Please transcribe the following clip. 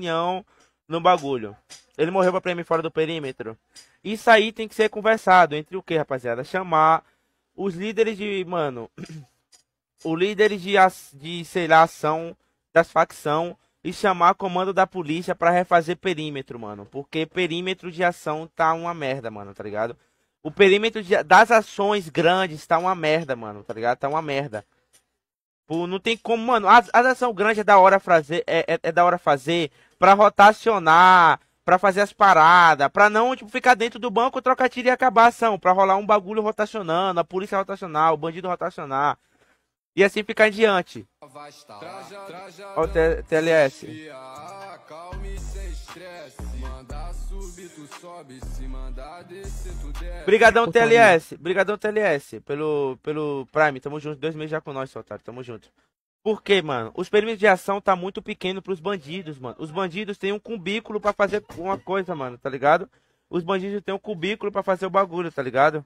opinião no bagulho. Ele morreu pra prêmio fora do perímetro. Isso aí tem que ser conversado entre o que, rapaziada? Chamar os líderes de, mano, o líder de, de sei lá, ação das facção e chamar o comando da polícia para refazer perímetro, mano. Porque perímetro de ação tá uma merda, mano, tá ligado? O perímetro de, das ações grandes tá uma merda, mano, tá ligado? Tá uma merda. Tipo, não tem como, mano. as ações ação grande é da hora fazer, é, é, é da hora fazer pra rotacionar, pra fazer as paradas, pra não, tipo, ficar dentro do banco, trocar tiro e acabar a ação, pra rolar um bagulho rotacionando, a polícia rotacionar, o bandido rotacionar. E assim ficar em diante. Olha o TLS. Calme sem estresse. Brigadão TLS, brigadão TLS, pelo, pelo Prime, tamo junto, dois meses já com nós, seu otário, tamo junto. Por quê, mano? Os perímetros de ação tá muito pequeno pros bandidos, mano. Os bandidos têm um cubículo para fazer uma coisa, mano, tá ligado? Os bandidos têm um cubículo para fazer o bagulho, tá ligado?